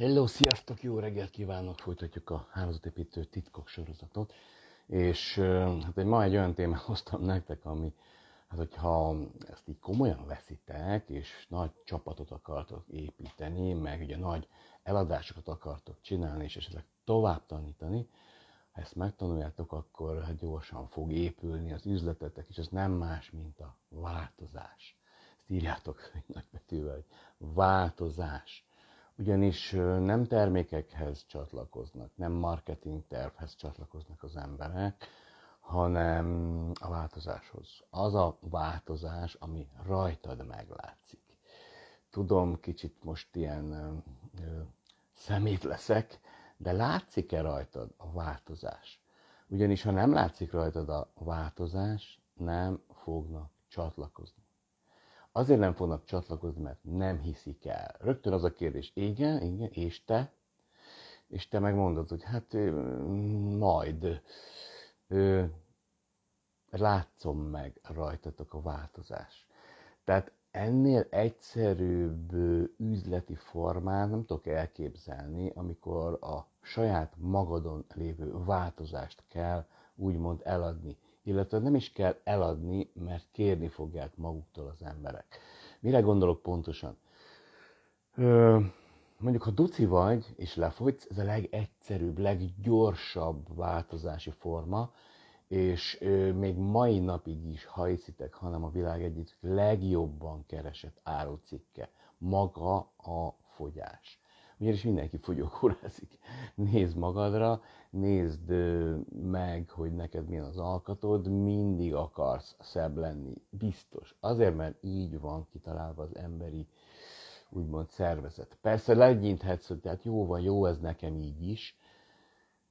Hello, sziasztok, jó reggelt kívánok! Folytatjuk a házatépítő titkok sorozatot. És hát egy, ma egy olyan témát hoztam nektek, ami, hát hogyha ezt így komolyan veszitek, és nagy csapatot akartok építeni, meg ugye nagy eladásokat akartok csinálni, és esetleg tovább tanítani, ha ezt megtanuljátok, akkor hát gyorsan fog épülni az üzletetek, és ez nem más, mint a változás. Ezt írjátok nagybetűvel, hogy változás ugyanis nem termékekhez csatlakoznak, nem marketing tervhez csatlakoznak az emberek, hanem a változáshoz. Az a változás, ami rajtad meglátszik. Tudom, kicsit most ilyen ö, ö, szemét leszek, de látszik-e rajtad a változás? Ugyanis ha nem látszik rajtad a változás, nem fognak csatlakozni. Azért nem fognak csatlakozni, mert nem hiszik el. Rögtön az a kérdés, igen, igen, és te? És te megmondod, hogy hát majd ö, látszom meg rajtatok a változás. Tehát ennél egyszerűbb üzleti formát nem tudok elképzelni, amikor a saját magadon lévő változást kell úgymond eladni illetve nem is kell eladni, mert kérni fogják maguktól az emberek. Mire gondolok pontosan? Ö, mondjuk, ha duci vagy és lefogysz, ez a legegyszerűbb, leggyorsabb változási forma, és ö, még mai napig is, ha hiszitek, hanem a világ egyik legjobban keresett árucikke, maga a fogyás miért is mindenki fogyókúrázik. Nézd magadra, nézd meg, hogy neked milyen az alkatod, mindig akarsz szebb lenni, biztos. Azért, mert így van kitalálva az emberi úgymond szervezet. Persze legyinthetsz, hogy tehát jó van, jó ez nekem így is,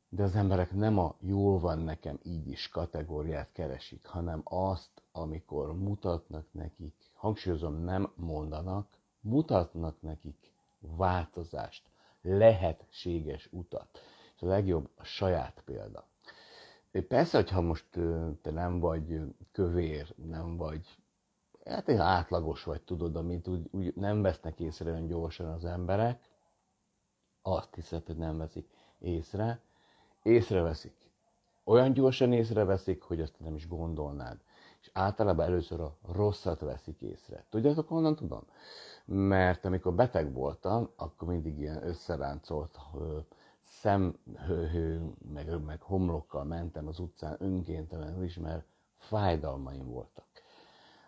de az emberek nem a jól van nekem így is kategóriát keresik, hanem azt, amikor mutatnak nekik, hangsúlyozom, nem mondanak, mutatnak nekik változást, lehetséges utat. És a legjobb a saját példa. Persze, hogyha most te nem vagy kövér, nem vagy, hát én átlagos vagy, tudod, amit úgy, úgy nem vesznek észre olyan gyorsan az emberek, azt hiszed, hogy nem veszik észre, észreveszik olyan gyorsan észreveszik, hogy azt nem is gondolnád. És általában először a rosszat veszik észre. Tudjátok, honnan tudom? Mert amikor beteg voltam, akkor mindig ilyen összeráncolt szem, meg, meg homlokkal mentem az utcán önkéntelenül is, mert fájdalmaim voltak.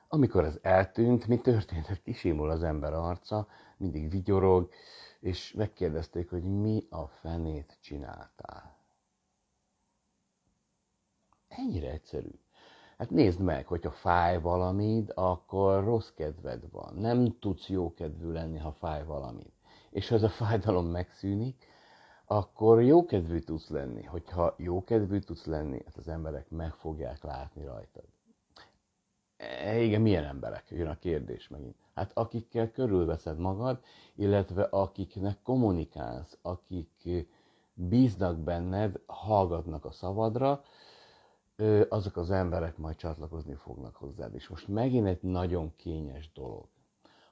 Amikor ez eltűnt, mi történt? Hát kisimul az ember arca, mindig vigyorog, és megkérdezték, hogy mi a fenét csináltál. Ennyire egyszerű. Hát nézd meg, hogyha fáj valamid, akkor rossz kedved van. Nem tudsz jó kedvű lenni, ha fáj valamid. És ha ez a fájdalom megszűnik, akkor jó kedvű tudsz lenni. Hogyha kedvű tudsz lenni, hát az emberek meg fogják látni rajtad. E, igen, milyen emberek? Jön a kérdés megint. Hát akikkel körülveszed magad, illetve akiknek kommunikálsz, akik bíznak benned, hallgatnak a szavadra, azok az emberek majd csatlakozni fognak hozzád. És most megint egy nagyon kényes dolog.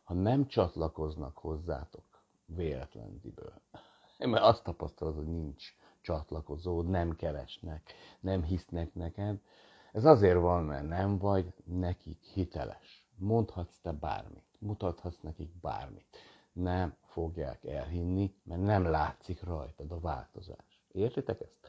Ha nem csatlakoznak hozzátok véletlendiből, mert azt tapasztalod, hogy nincs csatlakozó, nem keresnek, nem hisznek neked, ez azért van, mert nem vagy nekik hiteles. Mondhatsz te bármit, mutathatsz nekik bármit. Nem fogják elhinni, mert nem látszik rajtad a változás. Értitek ezt?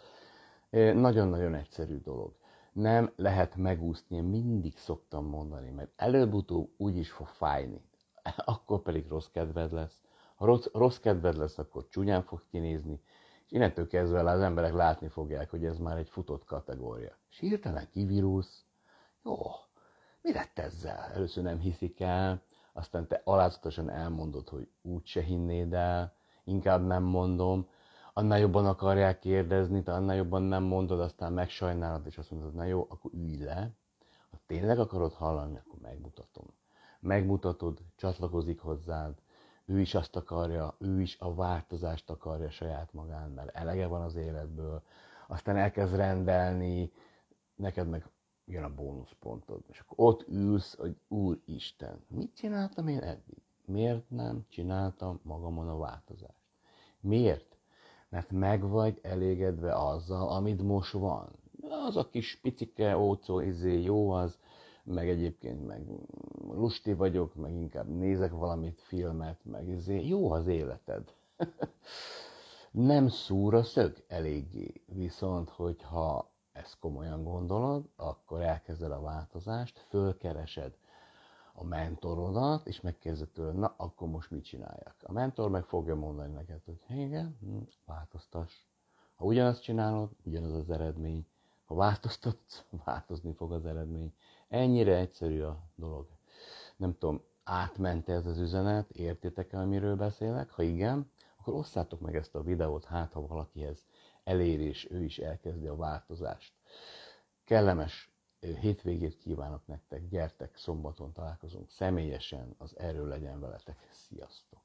Nagyon-nagyon egyszerű dolog nem lehet megúszni, én mindig szoktam mondani, mert előbb-utóbb úgy is fog fájni. Akkor pedig rossz kedved lesz. Ha rossz, rossz kedved lesz, akkor csúnyán fog kinézni, és innentől kezdve az emberek látni fogják, hogy ez már egy futott kategória. És hirtelen kivirulsz. Jó, mi lett ezzel? Először nem hiszik el, aztán te alázatosan elmondod, hogy úgy se hinnéd el, inkább nem mondom, annál jobban akarják kérdezni, te annál jobban nem mondod, aztán megsajnálod, és azt mondod, na jó, akkor ülj le. Ha tényleg akarod hallani, akkor megmutatom. Megmutatod, csatlakozik hozzád, ő is azt akarja, ő is a változást akarja saját magán, mert elege van az életből, aztán elkezd rendelni, neked meg jön a bónuszpontod, és akkor ott ülsz, hogy Úristen, mit csináltam én eddig? Miért nem csináltam magamon a változást? Miért mert meg vagy elégedve azzal, amit most van. Az a kis picike ócó izé jó az, meg egyébként meg lusti vagyok, meg inkább nézek valamit, filmet, meg izé, jó az életed. Nem szúr a szög eléggé, viszont hogyha ezt komolyan gondolod, akkor elkezded a változást, fölkeresed a mentorodat, és megkérdezed tőle, na akkor most mit csináljak? A mentor meg fogja mondani neked, hogy igen, hm, változtass. Ha ugyanazt csinálod, ugyanaz az eredmény. Ha változtatsz, változni fog az eredmény. Ennyire egyszerű a dolog. Nem tudom, átmente ez az üzenet, értitek el, amiről beszélek? Ha igen, akkor osszátok meg ezt a videót, hát ha valakihez elér, és ő is elkezdi a változást. Kellemes hétvégét kívánok nektek, gyertek, szombaton találkozunk személyesen, az erő legyen veletek, sziasztok!